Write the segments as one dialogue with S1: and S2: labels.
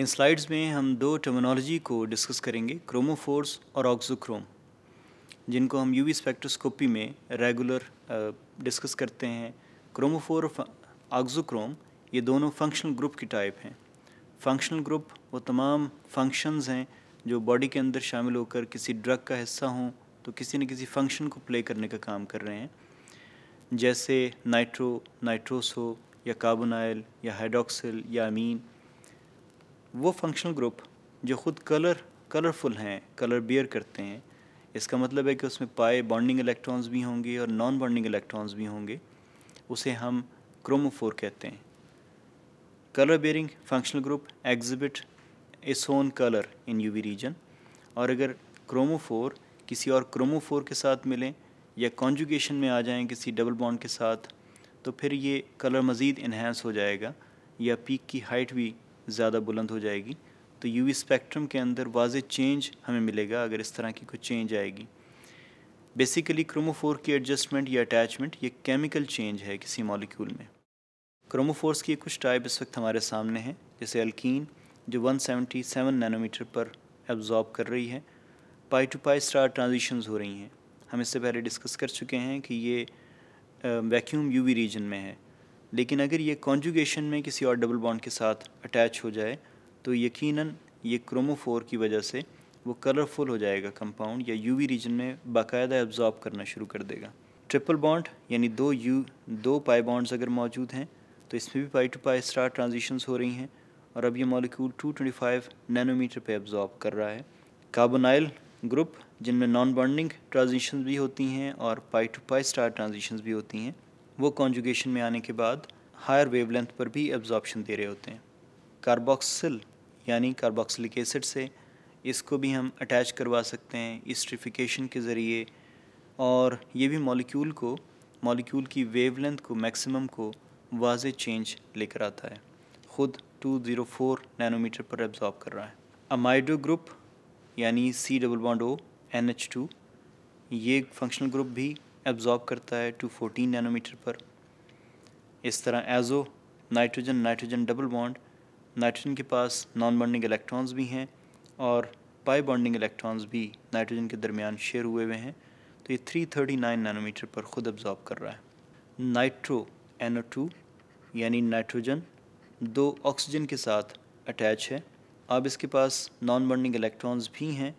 S1: इन slides में हम दो टर्मिनोलॉजी को डिस्कस करेंगे क्रोमोफोर्स और ऑक्सोक्रोम जिनको हम यूवी स्पेक्ट्रोस्कोपी में रेगुलर डिस्कस uh, करते हैं क्रोमोफोर और ऑक्सोक्रोम ये दोनों फंक्शनल ग्रुप की टाइप हैं फंक्शनल ग्रुप वो तमाम फंक्शंस हैं जो बॉडी के अंदर शामिल होकर किसी ड्रग का हिस्सा हों तो किसी न किसी फंक्शन को प्ले करने का काम कर रहे हैं जैसे नाइट्रो नाइट्रोस हो या कार्बोनाइल या हाइड्रोक्सिल या अमीन वो फंक्शनल ग्रुप जो खुद कलर कलरफुल हैं कलर बियर करते हैं इसका मतलब है कि उसमें पाए बॉन्डिंग इलेक्ट्रॉन्स भी होंगे और नॉन बॉन्डिंग इलेक्ट्रॉन्स भी होंगे उसे हम क्रोमोफोर कहते हैं colour bearing functional group exhibit its own colour in UV region और अगर क्रोमोफोर किसी और क्रोमोफोर के साथ मिलें या कॉन्जुगेशन में आ जाएं किसी डबल बॉन्ड के साथ तो फिर ये कलर मज़ीद इन्हेंस हो जाएगा या पीक की हाइट भी ज़्यादा बुलंद हो जाएगी तो यूवी स्पेक्ट्रम के अंदर वाज चेंज हमें मिलेगा अगर इस तरह की कुछ चेंज आएगी बेसिकली क्रोमोफोर की एडजस्टमेंट या अटैचमेंट ये केमिकल चेंज है किसी मॉलिक्यूल में क्रोमोफोर्स की कुछ टाइप इस वक्त हमारे सामने हैं जैसे अल्कीन जो 177 नैनोमीटर पर एब्जॉर्ब कर रही है pi to pi star transitions हो रही हैं हम इससे पहले डिस्कस कर चुके हैं कि ये वैक्यूम यूवी रीजन में है लेकिन अगर ये कॉन्जुगेशन में किसी और डबल बॉन्ड के साथ अटैच हो जाए तो यकीनन ये क्रोमोफोर की वजह से वो कलरफुल हो जाएगा कंपाउंड या यूवी रीजन में बाकायदा एब्जॉर्ब करना शुरू कर देगा ट्रिपल बॉन्ड यानी दो यू दो पाई बॉन्ड्स अगर मौजूद हैं तो इसमें भी pi to pi star transitions हो रही हैं और अब ये मॉलिक्यूल 225 नैनोमीटर पे एब्जॉर्ब कर रहा है कार्बोनाइल ग्रुप जिनमें नॉन बॉन्डिंग ट्रांजिशंस भी होती हैं और pi to pi star transitions भी होती हैं वो कॉन्जुगेशन में आने के बाद हायर वेवलेंथ पर भी एब्जॉर्प्शन दे रहे होते हैं कार्बोक्सिल यानी कार्बोक्सिलिक एसिड से इसको भी हम अटैच करवा सकते हैं इस्ट्रिफिकेशन के ज़रिए और ये भी मॉलिक्यूल को मॉलिक्यूल की वेवलेंथ को मैक्सिमम को वाज चेंज लेकर आता है ख़ुद 204 नैनोमीटर पर एब्जॉर्ब कर रहा है अमाइडो ग्रुप यानी C double bond O N H two ये फंक्शनल ग्रुप भी एब्जॉर्ब करता है टू फोर्टीन नैनोमीटर पर इस तरह azo nitrogen nitrogen double bond nitrogen के पास नॉन बॉन्डिंग इलेक्ट्रॉन्स भी हैं और पाई बॉन्डिंग इलेक्ट्रॉन्स भी नाइट्रोजन के दरमियान शेयर हुए हुए हैं तो ये 339 नैनोमीटर पर ख़ुद अब्जॉर्ब कर रहा है नाइट्रो एनो यानी नाइट्रोजन दो ऑक्सीजन के साथ अटैच है अब इसके पास नॉन बर्निंग इलेक्ट्रॉन्स भी हैं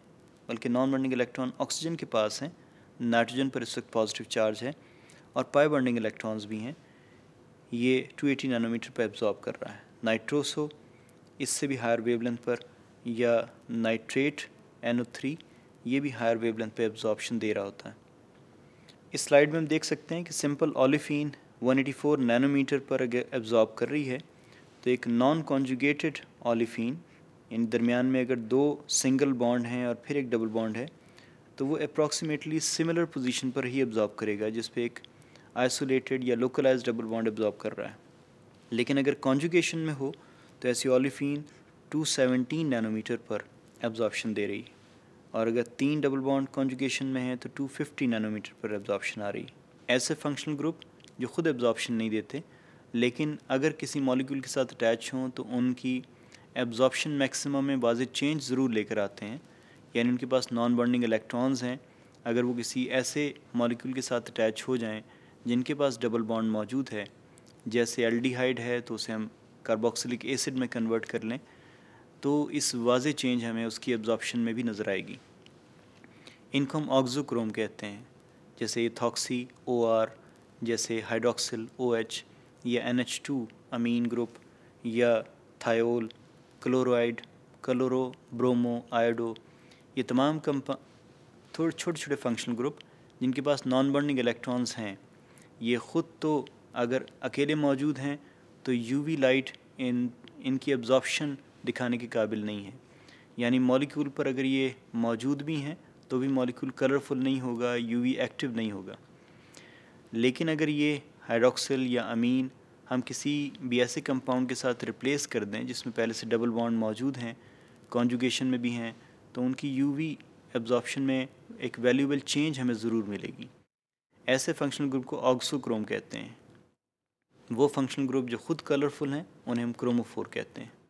S1: बल्कि नॉन बर्निंग इलेक्ट्रॉन ऑक्सीजन के पास हैं नाइट्रोजन पर इस वक्त पॉजिटिव चार्ज है और पाई बर्निंग इलेक्ट्रॉन्स भी हैं ये 280 नैनोमीटर पर एब्जॉर्ब कर रहा है नाइट्रोस हो इससे भी हायर वेवलेंथ पर या नाइट्रेट NO3 ये भी हायर वेवलेंथ पर एब्जॉर्बशन दे रहा होता है इस स्लाइड में हम देख सकते हैं कि सिंपल ऑलिफिन 184 नैनोमीटर पर अगर एब्जॉर्ब कर रही है तो एक नॉन कॉन्जुगेटेड ऑलिफिन इन दरमियान में अगर दो सिंगल बॉन्ड हैं और फिर एक डबल बॉन्ड है तो वो अप्रॉक्सीमेटली सिमिलर पोजीशन पर ही एब्जॉर्ब करेगा जिस पर एक आइसोलेटेड या लोकलाइज डबल बॉन्ड एब्जॉर्ब कर रहा है लेकिन अगर कॉन्जुकेशन में हो तो ऐसी ऑलिफिन 217 नैनोमीटर पर एब्जॉर्बशन दे रही और अगर तीन डबल बॉन्ड कॉन्जुगेशन में है तो 250 नैनोमीटर पर एब्जॉर्बशन आ रही ऐसे फंक्शनल ग्रुप जो खुद एब्जॉर्बशन नहीं देते लेकिन अगर किसी मॉलिक्यूल के साथ अटैच हों तो उनकी एब्जॉर्बशन मैक्सिमम में वाज चेंज ज़रूर लेकर आते हैं यानी उनके पास नॉन बॉन्डिंग इलेक्ट्रॉन्स हैं अगर वो किसी ऐसे मॉलिक्यूल के साथ अटैच हो जाएं जिनके पास डबल बॉन्ड मौजूद है जैसे एल्डिहाइड है तो उसे हम कार्बोक्सिलिक एसिड में कन्वर्ट कर लें तो इस वाज चेंज हमें उसकी एब्जॉर्प्शन में भी नज़र आएगी इनको हम ऑक्जोक्रोम कहते हैं जैसे थॉक्सी ओ आर जैसे हाइड्रोक्सिल ओ एच या N H two amine group या thiol chloride chloro bromo iodo ये तमाम कम थोड़े छोटे छोटे फंक्शनल ग्रुप जिनके पास नॉन बर्निंग इलेक्ट्रॉन्स हैं ये ख़ुद तो अगर अकेले मौजूद हैं तो यूवी लाइट इन इनकी एब्जॉर्प्शन दिखाने के काबिल नहीं है यानी मॉलिक्यूल पर अगर ये मौजूद भी हैं तो भी मॉलिक्यूल कलरफुल नहीं होगा यूवी एक्टिव नहीं होगा लेकिन अगर ये हाइड्रोक्सिल या अमीन हम किसी भी ऐसे कंपाउंड के साथ रिप्लेस कर दें जिसमें पहले से डबल बॉन्ड मौजूद हैं कॉन्जुगेशन में भी हैं तो उनकी यू वी एब्जॉर्बशन में एक वैल्यूबल चेंज हमें ज़रूर मिलेगी ऐसे फंक्शनल ग्रुप को ऑक्सोक्रोम कहते हैं वो फंक्शनल ग्रुप जो खुद कलरफुल हैं उन्हें हम क्रोमोफोर कहते हैं